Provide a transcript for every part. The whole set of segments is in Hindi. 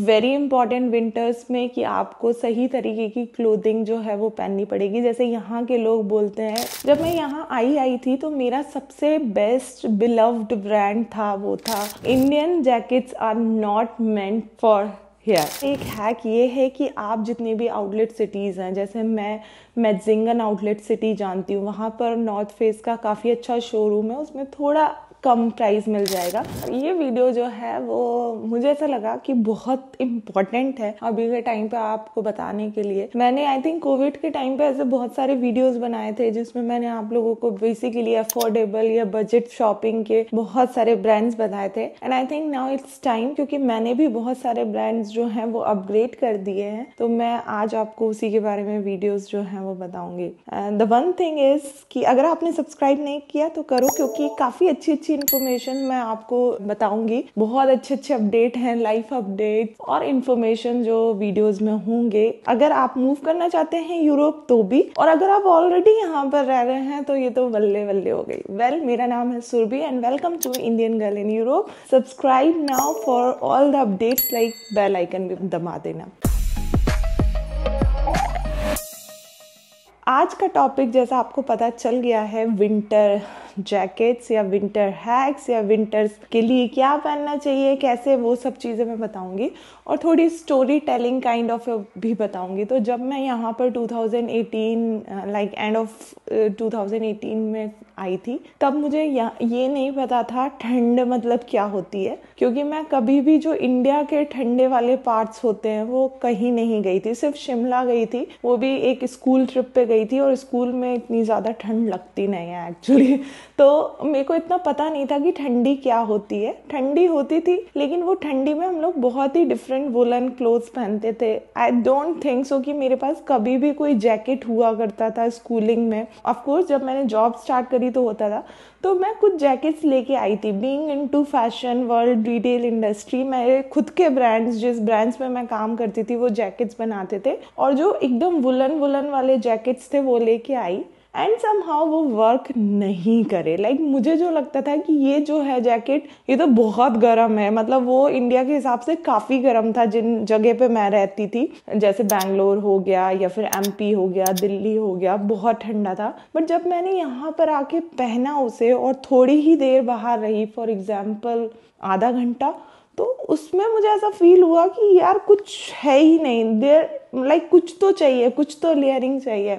वेरी इंपॉर्टेंट विंटर्स में कि आपको सही तरीके की क्लोथिंग जो है वो पहननी पड़ेगी जैसे यहाँ के लोग बोलते हैं जब मैं यहाँ आई आई थी तो मेरा सबसे बेस्ट बिलव्ड ब्रांड था वो था Indian jackets are not meant for here एक हैक ये है कि आप जितने भी आउटलेट सिटीज़ हैं जैसे मैं मेजिंगन आउटलेट सिटी जानती हूँ वहाँ पर नॉर्थ फेस का काफ़ी अच्छा शोरूम है उसमें थोड़ा कम प्राइस मिल जाएगा ये वीडियो जो है वो मुझे ऐसा लगा कि बहुत इम्पोर्टेंट है अभी के टाइम पे आपको बताने के लिए मैंने आई थिंक कोविड के टाइम पे ऐसे बहुत सारे वीडियोस बनाए थे जिसमें मैंने आप लोगों को बेसिकली अफोर्डेबल या बजट शॉपिंग के बहुत सारे ब्रांड्स बताए थे and I think now it's time क्योंकि मैंने भी बहुत सारे ब्रांड्स जो हैं वो अपग्रेड कर दिए हैं तो मैं आज आपको उसी के बारे में वीडियोस जो हैं वो बताऊंगी द वन थिंग इज कि अगर आपने सब्सक्राइब नहीं किया तो करो क्योंकि काफ़ी अच्छी अच्छी अच्छी इन्फॉर्मेशन मैं आपको बताऊंगी बहुत अच्छे अच्छे अपडेट हैं लाइफ अपडेट और इन्फॉर्मेशन जो वीडियोस में होंगे अगर आप मूव करना चाहते हैं यूरोप तो भी और अगर आप ऑलरेडी यहाँ पर रह रहे हैं तो ये तो बल्ले बल्ले हो गई वेल well, मेरा नाम है Surabhi and welcome to Indian girl in Europe subscribe now for all the updates like bell icon भी दबा देना आज का टॉपिक जैसा आपको पता चल गया है विंटर जैकेट्स या विंटर हैक्स या विंटर्स के लिए क्या पहनना चाहिए कैसे वो सब चीज़ें मैं बताऊंगी और थोड़ी स्टोरी टेलिंग काइंड ऑफ भी बताऊंगी तो जब मैं यहाँ पर 2018 लाइक एंड ऑफ 2018 में आई थी तब मुझे ये नहीं पता था ठंड मतलब क्या होती है क्योंकि मैं कभी भी जो इंडिया के ठंडे वाले पार्ट्स होते हैं वो कहीं नहीं गई थी सिर्फ शिमला गई थी वो भी एक स्कूल ट्रिप पे गई थी और स्कूल में इतनी ज़्यादा ठंड लगती नहीं है एक्चुअली तो मेरे को इतना पता नहीं था कि ठंडी क्या होती है ठंडी होती थी लेकिन वो ठंडी में हम लोग बहुत ही डिफरेंट वुलन क्लोथ्स पहनते थे आई डोंट थिंक सो कि मेरे पास कभी भी कोई जैकेट हुआ करता था स्कूलिंग में ऑफकोर्स जब मैंने जॉब स्टार्ट करी तो होता था तो मैं कुछ जैकेट्स लेके आई थी being into fashion world retail industry मेरे खुद के ब्रांड्स जिस ब्रांड्स में मैं काम करती थी वो जैकेट्स बनाते थे और जो एकदम वुलन वुलन वाले जैकेट्स थे वो लेके आई एंड सम हाउ वो वर्क नहीं करे लाइक like, मुझे जो लगता था कि ये जो है जैकेट ये तो बहुत गर्म है मतलब वो इंडिया के हिसाब से काफ़ी गर्म था जिन जगह पे मैं रहती थी जैसे बैंगलोर हो गया या फिर एमपी हो गया दिल्ली हो गया बहुत ठंडा था बट जब मैंने यहाँ पर आके पहना उसे और थोड़ी ही देर बाहर रही फॉर एग्ज़ाम्पल आधा घंटा तो उसमें मुझे ऐसा फील हुआ कि यार कुछ है ही नहीं देर लाइक like, कुछ तो चाहिए कुछ तो लेयरिंग चाहिए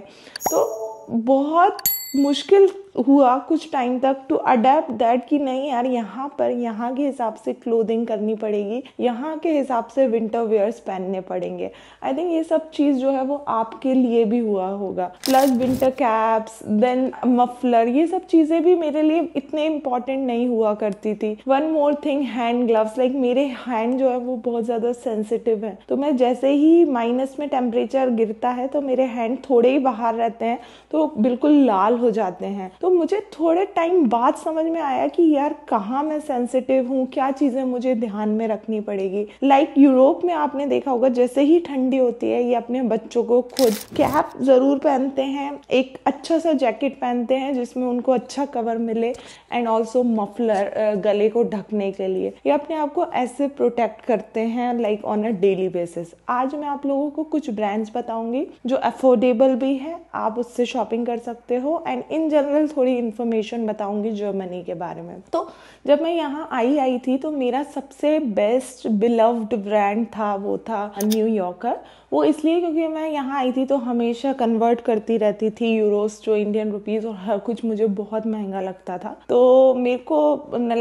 तो बहुत मुश्किल हुआ कुछ टाइम तक टू अडेप्ट दैट कि नहीं यार यहाँ पर यहाँ के हिसाब से क्लोदिंग करनी पड़ेगी यहाँ के हिसाब से विंटर वेयर्स पहनने पड़ेंगे आई थिंक ये सब चीज़ जो है वो आपके लिए भी हुआ होगा plus winter caps then muffler ये सब चीज़ें भी मेरे लिए इतने इंपॉर्टेंट नहीं हुआ करती थी one more thing hand gloves like मेरे हैंड जो है वो बहुत ज़्यादा सेंसिटिव है तो मैं जैसे ही माइनस में टेम्परेचर गिरता है तो मेरे हैंड थोड़े ही बाहर रहते हैं तो बिल्कुल लाल हो जाते हैं तो मुझे थोड़े टाइम बाद समझ में आया कि यार कहाँ मैं सेंसिटिव हूँ क्या चीज़ें मुझे ध्यान में रखनी पड़ेगी लाइक like यूरोप में आपने देखा होगा जैसे ही ठंडी होती है ये अपने बच्चों को खुद कैप ज़रूर पहनते हैं एक अच्छा सा जैकेट पहनते हैं जिसमें उनको अच्छा कवर मिले एंड ऑल्सो मफलर गले को ढकने के लिए ये अपने आप को ऐसे प्रोटेक्ट करते हैं like on a daily basis आज मैं आप लोगों को कुछ ब्रांड्स बताऊंगी जो अफोर्डेबल भी है आप उससे शॉपिंग कर सकते हो एंड इन जनरल थोड़ी इन्फॉर्मेशन बताऊंगी जर्मनी के बारे में तो जब मैं यहाँ आई आई थी तो मेरा सबसे बेस्ट बिलव्ड ब्रांड था वो था न्यूयॉर्कर वो इसलिए क्योंकि मैं यहाँ आई थी तो हमेशा कन्वर्ट करती रहती थी यूरोस जो इंडियन रुपीज़ और हर कुछ मुझे बहुत महंगा लगता था तो मेरे को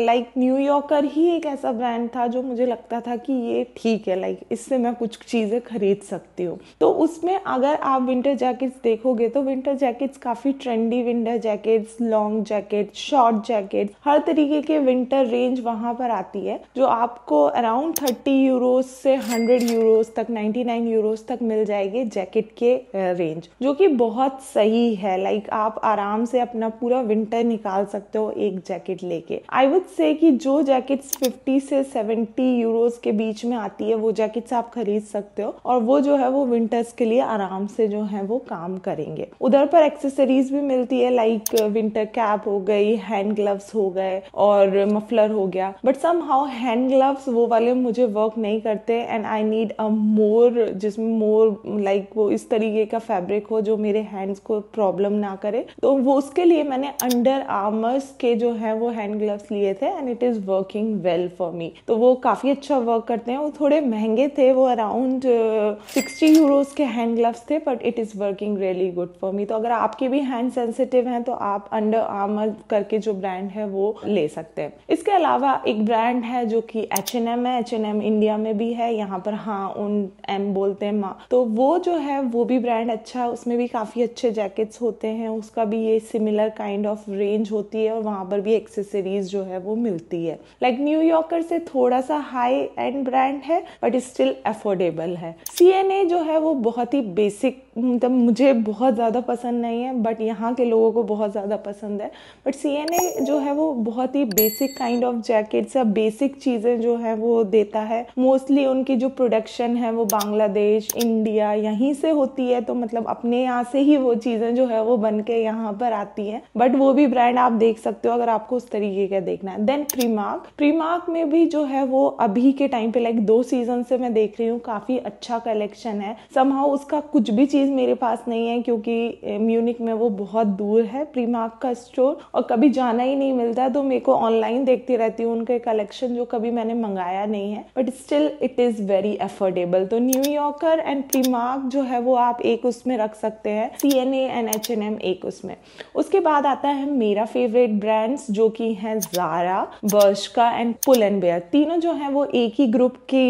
लाइक न्यूयॉर्कर ही एक ऐसा ब्रांड था जो मुझे लगता था कि ये ठीक है लाइक इससे मैं कुछ चीज़ें खरीद सकती हूँ तो उसमें अगर आप विंटर जैकेट्स देखोगे तो विंटर जैकेट्स काफ़ी trendy winter jackets long jacket short jacket हर तरीके के विंटर रेंज वहाँ पर आती है जो आपको अराउंड थर्टी यूरोज से हंड्रेड यूरोज तक नाइन्टी नाइन यूरोज यूज़ तक मिल जाएगी जैकेट के रेंज जो कि बहुत सही है लाइक आप आराम से अपना पूरा विंटर निकाल सकते हो एक जैकेट लेके आई वुड से कि जो जैकेट्स 50 से 70 यूरोस के बीच में आती है वो जैकेट्स आप खरीद सकते हो और वो जो है वो विंटर्स के लिए आराम से जो है वो काम करेंगे उधर पर एक्सेसरीज भी मिलती है लाइक विंटर कैप हो गई हैंड ग्लव्स हो गए और मफलर हो गया but somehow hand gloves वो वाले मुझे वर्क नहीं करते एंड आई नीड अ मोर जिसमें मोर लाइक वो इस तरीके का फैब्रिक हो जो मेरे हैंड्स को प्रॉब्लम ना करे तो वो उसके लिए मैंने अंडर आर्मर्स के जो है वो हैंड ग्लव्स लिए थे and it is working well for me तो वो काफ़ी अच्छा वर्क करते हैं वो थोड़े महंगे थे वो अराउंड सिक्सटी यूरोज के हैंड ग्लव्स थे but it is working really good for me तो अगर आपके भी हैंड सेंसिटिव हैं तो आप अंडर आर्मर करके जो ब्रांड है वो ले सकते हैं इसके अलावा एक ब्रांड है जो कि एच एन एम है एच एन एम इंडिया में भी है यहाँ पर हाँ उन एम बोलते हैं एमा तो वो जो है वो भी ब्रांड अच्छा है उसमें भी काफ़ी अच्छे जैकेट्स होते हैं उसका भी ये सिमिलर काइंड ऑफ रेंज होती है और वहाँ पर भी एक्सेसरीज जो है वो मिलती है लाइक like, न्यूयॉर्कर से थोड़ा सा हाई एंड ब्रांड है बट स्टिल अफोर्डेबल है सी जो है वो बहुत ही बेसिक मतलब मुझे बहुत ज़्यादा पसंद नहीं है बट यहाँ के लोगों को बहुत ज़्यादा पसंद है बट सी जो है वो बहुत ही बेसिक काइंड ऑफ जैकेट्स या बेसिक चीज़ें जो है वो देता है मोस्टली उनकी जो प्रोडक्शन है वो बांग्लादेश इंडिया यहीं से होती है तो मतलब अपने यहाँ से ही वो चीज़ें जो है वो बन के यहाँ पर आती हैं बट वो भी ब्रांड आप देख सकते हो अगर आपको उस तरीके का देखना है देन प्रीमार्क प्रीमार्क में भी जो है वो अभी के टाइम पे लाइक दो सीजन से मैं देख रही हूँ काफ़ी अच्छा कलेक्शन है समहाउ उसका कुछ भी चीज़ चीज़ मेरे पास नहीं है क्योंकि म्यूनिक में वो बहुत दूर है प्रीमार्क का स्टोर और कभी जाना ही नहीं मिलता तो मेरे को ऑनलाइन देखती रहती हूँ उनके कलेक्शन जो कभी मैंने मंगाया नहीं है but still it is very affordable तो न्यूयॉर्कर एंड प्रीमार्क जो है वो आप एक उसमें रख सकते हैं C and A and H N M एक उसमें उसके बाद आता है मेरा फेवरेट ब्रांड्स जो कि हैं Zara Bershka and Pull and Bear तीनों जो हैं वो एक ही ग्रुप के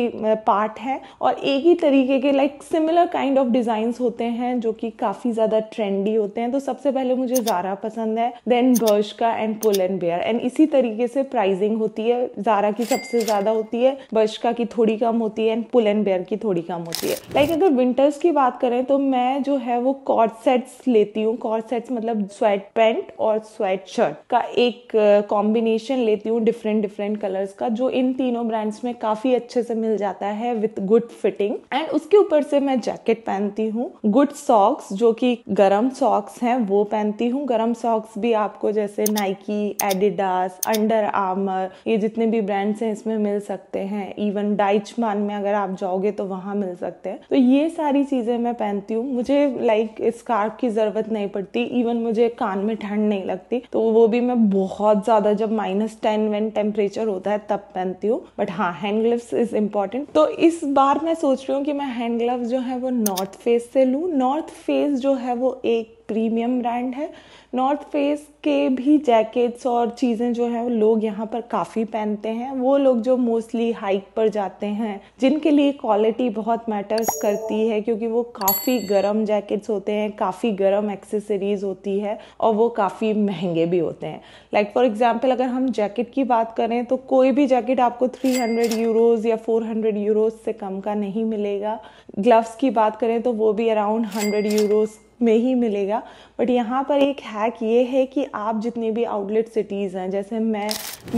पार्ट हैं और एक ही तरीके के like similar kind of design होते हैं जो कि काफ़ी ज़्यादा ट्रेंडी होते हैं तो सबसे पहले मुझे जारा पसंद है then Bershka and Pull and Bear and इसी तरीके से प्राइजिंग होती है जारा की सबसे ज़्यादा होती है बर्शका की थोड़ी कम होती है एंड पुल एंड बेयर की थोड़ी कम होती है लाइक like, अगर विंटर्स की बात करें तो मैं जो है वो कॉर्ड सेट्स लेती हूँ कॉर्ड सेट्स मतलब स्वेट पैंट और स्वेट शर्ट का एक कॉम्बिनेशन लेती हूँ डिफरेंट डिफरेंट कलर्स का जो इन तीनों ब्रांड्स में काफी अच्छे से मिल जाता है विथ गुड फिटिंग एंड उसके ऊपर से मैं जैकेट पहनती हूँ गुड सॉक्स जो कि गरम सॉक्स हैं वो पहनती हूँ गरम सॉक्स भी आपको जैसे नाइकी एडिडास अंडर आर्मर ये जितने भी ब्रांड्स हैं इसमें मिल सकते हैं इवन डाइचमान में अगर आप जाओगे तो वहां मिल सकते हैं तो ये सारी चीज़ें मैं पहनती हूँ मुझे लाइक like, स्कार्फ की ज़रूरत नहीं पड़ती इवन मुझे कान में ठंड नहीं लगती तो वो भी मैं बहुत ज़्यादा जब माइनस टेन वेन टेम्परेचर होता है तब पहनती हूँ बट हाँ हैंड ग्लव्स इज इम्पॉर्टेंट तो इस बार मैं सोच रही हूँ कि मैं हैंड ग्लव्स जो है वो नॉर्थ फेस से लूँ नॉर्थ फेस जो है वो एक प्रीमियम ब्रांड है नॉर्थ फेस के भी जैकेट्स और चीज़ें जो है वो लोग यहाँ पर काफ़ी पहनते हैं वो लोग जो मोस्टली हाइक पर जाते हैं जिनके लिए क्वालिटी बहुत मैटर्स करती है क्योंकि वो काफ़ी गर्म जैकेट्स होते हैं काफ़ी गर्म एक्सेसरीज होती है और वो काफ़ी महंगे भी होते हैं लाइक फॉर एग्जाम्पल अगर हम जैकेट की बात करें तो कोई भी जैकेट आपको 300 यूरोज़ या 400 यूरोज़ से कम का नहीं मिलेगा ग्लव्स की बात करें तो वो भी अराउंड 100 यूरोज़ में ही मिलेगा बट यहाँ पर एक हैक ये है कि आप जितने भी आउटलेट सिटीज़ हैं जैसे मैं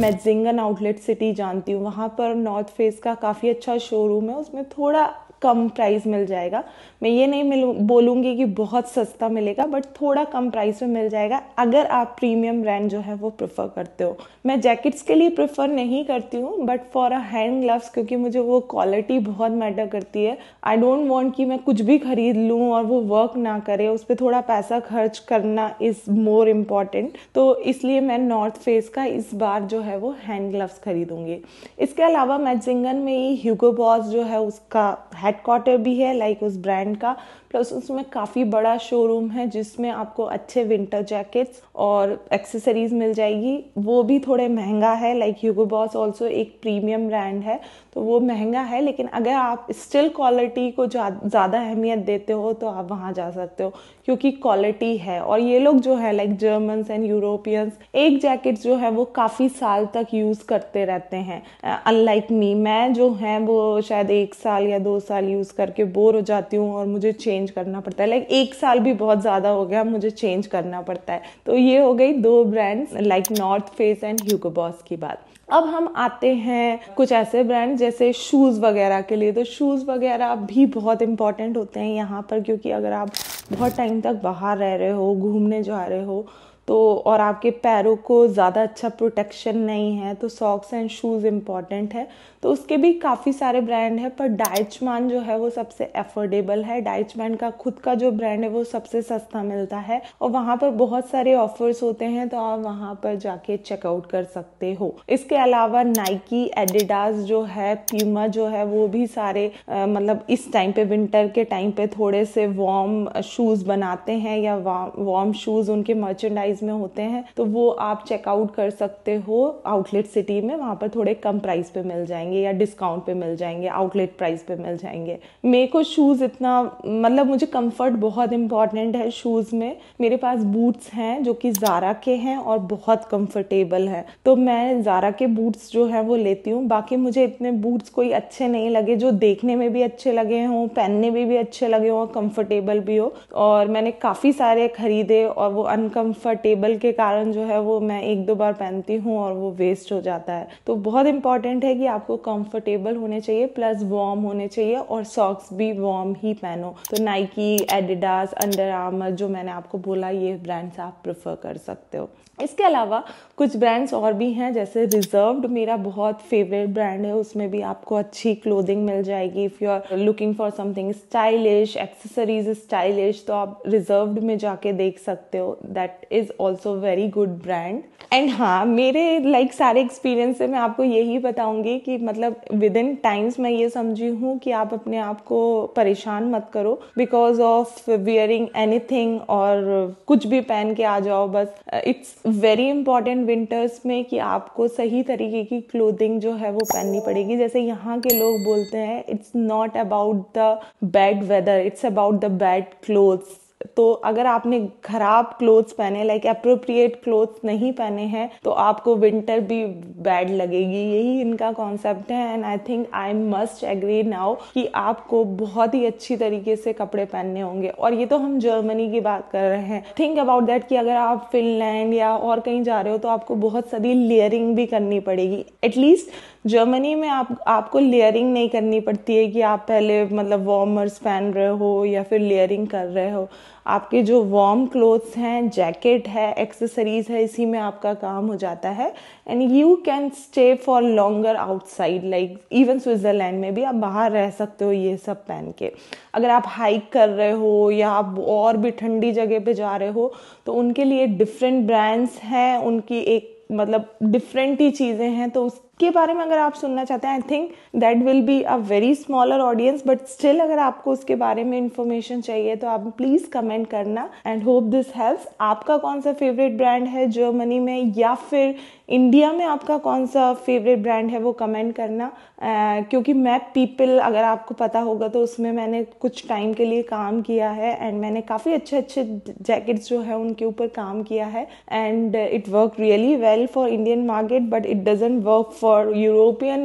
मैजिंगन आउटलेट सिटी जानती हूँ वहाँ पर नॉर्थ फेस का काफ़ी अच्छा शोरूम है उसमें थोड़ा कम प्राइस मिल जाएगा मैं ये नहीं मिलू बोलूँगी कि बहुत सस्ता मिलेगा बट थोड़ा कम प्राइस में मिल जाएगा अगर आप प्रीमियम ब्रांड जो है वो प्रेफर करते हो मैं जैकेट्स के लिए प्रेफर नहीं करती हूँ but for a hand gloves क्योंकि मुझे वो क्वालिटी बहुत मैटर करती है आई डोंट वॉन्ट कि मैं कुछ भी खरीद लूँ और वो वर्क ना करे उस पर थोड़ा पैसा खर्च करना इज़ मोर इम्पॉर्टेंट तो इसलिए मैं नॉर्थ फेस का इस बार जो है वो हैंड ग्लव्स खरीदूँगी इस इसके अलावा मैजिंगन में ही ह्यूगो बॉस जो है उसका हेड क्वार्टर भी है लाइक उस ब्रांड का प्लस उसमें काफ़ी बड़ा शोरूम है जिसमें आपको अच्छे विंटर जैकेट्स और एक्सेसरीज मिल जाएगी वो भी थोड़े महंगा है लाइक यूगो बॉस ऑल्सो एक प्रीमियम ब्रांड है तो वो महंगा है लेकिन अगर आप स्टिल क्वालिटी को ज़्यादा अहमियत देते हो तो आप वहाँ जा सकते हो क्योंकि क्वालिटी है और ये लोग जो है लाइक जर्मन्स एंड यूरोपियंस एक जैकेट जो है वो काफ़ी साल तक यूज़ करते रहते हैं अनलाइक मी मैं जो है वो शायद एक साल या दो साल यूज़ करके बोर हो जाती हूँ और मुझे चेंज चेंज करना पड़ता है लाइक एक साल भी बहुत ज़्यादा हो गया मुझे चेंज करना पड़ता है तो ये हो गई दो brands like North Face and Hugo Boss की बात अब हम आते हैं कुछ ऐसे ब्रांड जैसे शूज़ वगैरह के लिए तो शूज़ वगैरह भी बहुत इंपॉर्टेंट होते हैं यहाँ पर क्योंकि अगर आप बहुत टाइम तक बाहर रह रहे हो घूमने जा रहे हो तो और आपके पैरों को ज़्यादा अच्छा प्रोटेक्शन नहीं है तो सॉक्स एंड शूज़ इम्पॉर्टेंट है तो उसके भी काफ़ी सारे ब्रांड है पर डाइचमान जो है वो सबसे अफोर्डेबल है डाइचमैन का खुद का जो ब्रांड है वो सबसे सस्ता मिलता है और वहाँ पर बहुत सारे ऑफर्स होते हैं तो आप वहाँ पर जाके चेकआउट कर सकते हो इसके अलावा नाइकी एडिडास जो है प्यूमा जो है वो भी सारे आ, मतलब इस टाइम पे विंटर के टाइम पे थोड़े से वार्म शूज़ बनाते हैं या वार्म शूज़ उनके मर्चेंडाइज प्राइस में होते हैं तो वो आप चेकआउट कर सकते हो आउटलेट सिटी में वहाँ पर थोड़े कम प्राइस पे मिल जाएंगे या डिस्काउंट पे मिल जाएंगे आउटलेट प्राइस पे मिल जाएंगे मेरे को शूज़ इतना मतलब मुझे कंफर्ट बहुत इंपॉर्टेंट है शूज़ में मेरे पास बूट्स हैं जो कि ज़ारा के हैं और बहुत कंफर्टेबल हैं तो मैं ज़ारा के बूट्स जो है वो लेती हूँ बाकी मुझे इतने बूट्स कोई अच्छे नहीं लगे जो देखने में भी अच्छे लगे हों पहनने में भी अच्छे लगे हों कंफर्टेबल भी हो और मैंने काफ़ी सारे खरीदे और वो अनकम्फर्ट टेबल के कारण जो है वो मैं एक दो बार पहनती हूँ और वो वेस्ट हो जाता है तो बहुत इंपॉर्टेंट है कि आपको कंफर्टेबल होने चाहिए प्लस वार्म होने चाहिए और सॉक्स भी वार्म ही पहनो तो नाइकी एडिडास अंडर आर्मर जो मैंने आपको बोला ये ब्रांड्स आप प्रेफर कर सकते हो इसके अलावा कुछ ब्रांड्स और भी हैं जैसे रिजर्व्ड मेरा बहुत फेवरेट ब्रांड है उसमें भी आपको अच्छी क्लोथिंग मिल जाएगी if you are looking for something stylish accessories stylish तो आप रिजर्व्ड में जाके देख सकते हो that is also very good brand and हाँ मेरे लाइक like, सारे एक्सपीरियंस से मैं आपको यही बताऊंगी कि मतलब विद इन टाइम्स मैं ये समझी हूँ कि आप अपने आप को परेशान मत करो because of wearing anything और कुछ भी पहन के आ जाओ बस इट्स वेरी इंपॉर्टेंट विंटर्स में कि आपको सही तरीके की क्लोथिंग जो है वो पहननी पड़ेगी जैसे यहाँ के लोग बोलते हैं it's not about the bad weather it's about the bad clothes तो अगर आपने खराब क्लोथ्स पहने लाइक अप्रोप्रिएट क्लोथ्स नहीं पहने हैं तो आपको विंटर भी बैड लगेगी यही इनका कॉन्सेप्ट है and I think I must agree now कि आपको बहुत ही अच्छी तरीके से कपड़े पहनने होंगे और ये तो हम जर्मनी की बात कर रहे हैं थिंक अबाउट दैट कि अगर आप फिनलैंड या और कहीं जा रहे हो तो आपको बहुत सारी लेयरिंग भी करनी पड़ेगी एटलीस्ट जर्मनी में आप आपको लेयरिंग नहीं करनी पड़ती है कि आप पहले मतलब वार्मर्स पहन रहे हो या फिर लेयरिंग कर रहे हो आपके जो वार्म क्लोथ्स हैं जैकेट है एक्सेसरीज है इसी में आपका काम हो जाता है and you can stay for longer outside like even Switzerland में भी आप बाहर रह सकते हो ये सब पहन के अगर आप हाइक कर रहे हो या आप और भी ठंडी जगह पे जा रहे हो तो उनके लिए डिफरेंट ब्रांड्स हैं उनकी एक मतलब डिफरेंट ही चीज़ें हैं तो उस के बारे में अगर आप सुनना चाहते हैं I think that will be a very smaller audience but still अगर आपको उसके बारे में इन्फॉर्मेशन चाहिए तो आप प्लीज़ कमेंट करना एंड होप दिस हेल्प आपका कौन सा फेवरेट ब्रांड है जर्मनी में या फिर इंडिया में आपका कौन सा फेवरेट ब्रांड है वो कमेंट करना uh, क्योंकि मैं पीपल अगर आपको पता होगा तो उसमें मैंने कुछ टाइम के लिए काम किया है एंड मैंने काफ़ी अच्छे अच्छे जैकेट्स जो है उनके ऊपर काम किया है and it work really well for Indian market but it doesn't work for European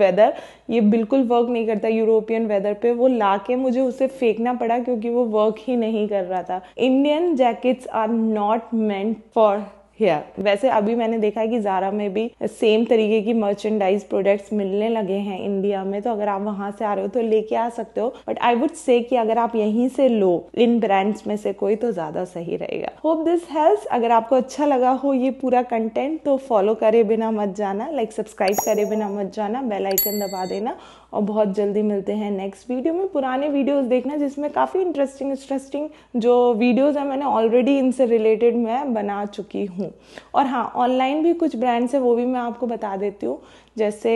weather ये बिल्कुल वर्क नहीं करता यूरोपियन वेदर पे वो ला के मुझे उसे फेंकना पड़ा क्योंकि वो वर्क ही नहीं कर रहा था Indian jackets are not meant for या वैसे अभी मैंने देखा है कि ज़ारा में भी सेम तरीके की मर्चेंडाइज प्रोडक्ट्स मिलने लगे हैं इंडिया में तो अगर आप वहां से आ रहे हो तो लेके आ सकते हो बट आई वुड से कि अगर आप यहीं से लो इन ब्रांड्स में से कोई तो ज़्यादा सही रहेगा होप दिस हेल्प अगर आपको अच्छा लगा हो ये पूरा कंटेंट तो फॉलो करे बिना मत जाना लाइक सब्सक्राइब करे बिना मत जाना बेलाइकन दबा देना और बहुत जल्दी मिलते हैं नेक्स्ट वीडियो में पुराने वीडियोस देखना जिसमें काफ़ी इंटरेस्टिंग इंटरेस्टिंग जो वीडियोस हैं मैंने ऑलरेडी इनसे रिलेटेड मैं बना चुकी हूँ हूँ और हाँ ऑनलाइन भी कुछ ब्रांड्स है वो भी मैं आपको बता देती हूँ जैसे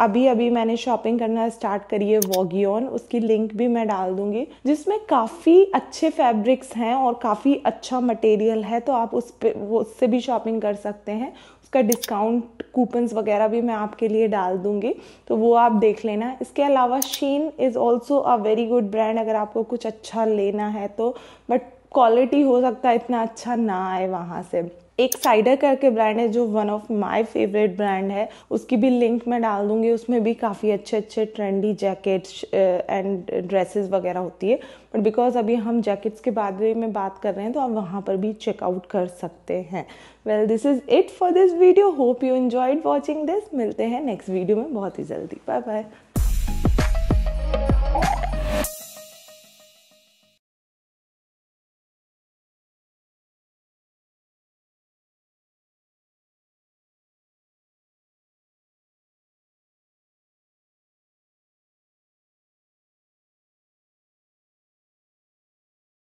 अभी अभी मैंने शॉपिंग करना स्टार्ट करी है वॉगियन उसकी लिंक भी मैं डाल दूंगी जिसमें काफ़ी अच्छे फैब्रिक्स हैं और काफ़ी अच्छा मटेरियल है तो आप उस पर उससे भी शॉपिंग कर सकते हैं उसका डिस्काउंट कूपन्स वगैरह भी मैं आपके लिए डाल दूंगी तो वो आप देख लेना इसके अलावा Shein is also a very good brand अगर आपको कुछ अच्छा लेना है तो बट क्वालिटी हो सकता है इतना अच्छा ना आए वहाँ से एक साइडर करके ब्रांड है जो one of my favourite brand है उसकी भी लिंक मैं डाल दूंगी उसमें भी काफ़ी अच्छे अच्छे ट्रेंडी जैकेट्स एंड ड्रेसेस वगैरह होती है बट बिकॉज अभी हम जैकेट्स के बारे में बात कर रहे हैं तो आप वहाँ पर भी चेकआउट कर सकते हैं well this is it for this video hope you enjoyed watching this मिलते हैं नेक्स्ट वीडियो में बहुत ही जल्दी बाय बाय